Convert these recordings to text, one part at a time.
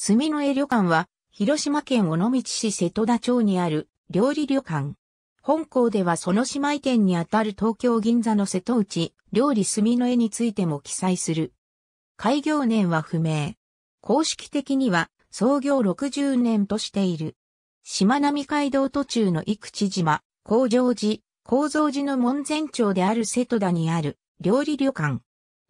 住の江旅館は、広島県尾道市瀬戸田町にある料理旅館。本校ではその姉妹店にあたる東京銀座の瀬戸内料理住の江についても記載する。開業年は不明。公式的には創業60年としている。島並海道途中の生口島、工場寺、構造寺の門前町である瀬戸田にある料理旅館。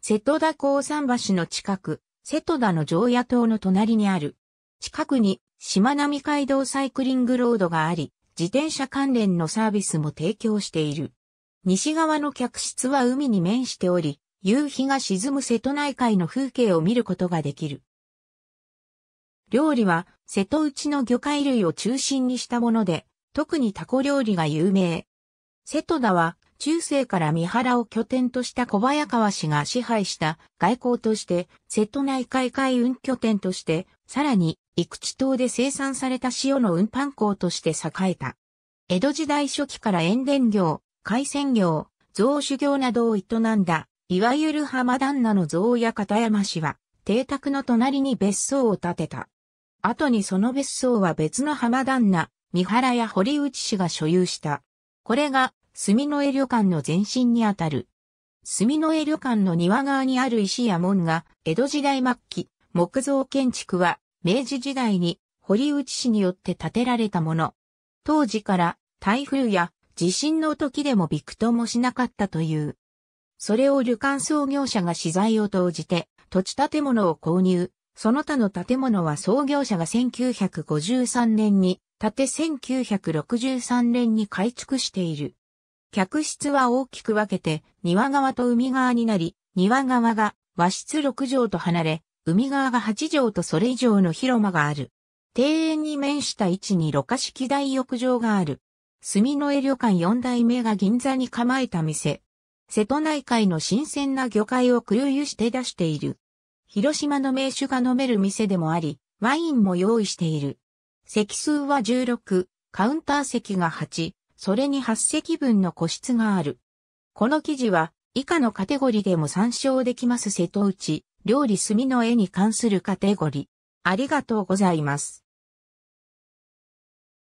瀬戸田鉱山橋の近く、瀬戸田の常夜島の隣にある。近くに、しまなみ海道サイクリングロードがあり、自転車関連のサービスも提供している。西側の客室は海に面しており、夕日が沈む瀬戸内海の風景を見ることができる。料理は瀬戸内の魚介類を中心にしたもので、特にタコ料理が有名。瀬戸田は中世から三原を拠点とした小早川氏が支配した外交として、瀬戸内海海運拠点として、さらに、陸地島で生産された塩の運搬港として栄えた。江戸時代初期から塩田業、海鮮業、造酒業などを営んだ、いわゆる浜旦那の造屋片山氏は、邸宅の隣に別荘を建てた。後にその別荘は別の浜旦那、三原や堀内氏が所有した。これが住の江旅館の前身にあたる。住の江旅館の庭側にある石や門が、江戸時代末期、木造建築は、明治時代に、堀内市によって建てられたもの。当時から、台風や地震の時でもびくともしなかったという。それを旅館創業者が資材を投じて、土地建物を購入。その他の建物は創業者が1953年に、建て1963年に改築している。客室は大きく分けて、庭側と海側になり、庭側が和室6畳と離れ、海側が8畳とそれ以上の広間がある。庭園に面した位置にろ過式大浴場がある。住の江旅館4代目が銀座に構えた店。瀬戸内海の新鮮な魚介を空輸して出している。広島の名酒が飲める店でもあり、ワインも用意している。席数は16、カウンター席が8、それに8隻分の個室がある。この記事は、以下のカテゴリでも参照できます瀬戸内、料理炭の絵に関するカテゴリ。ありがとうございます。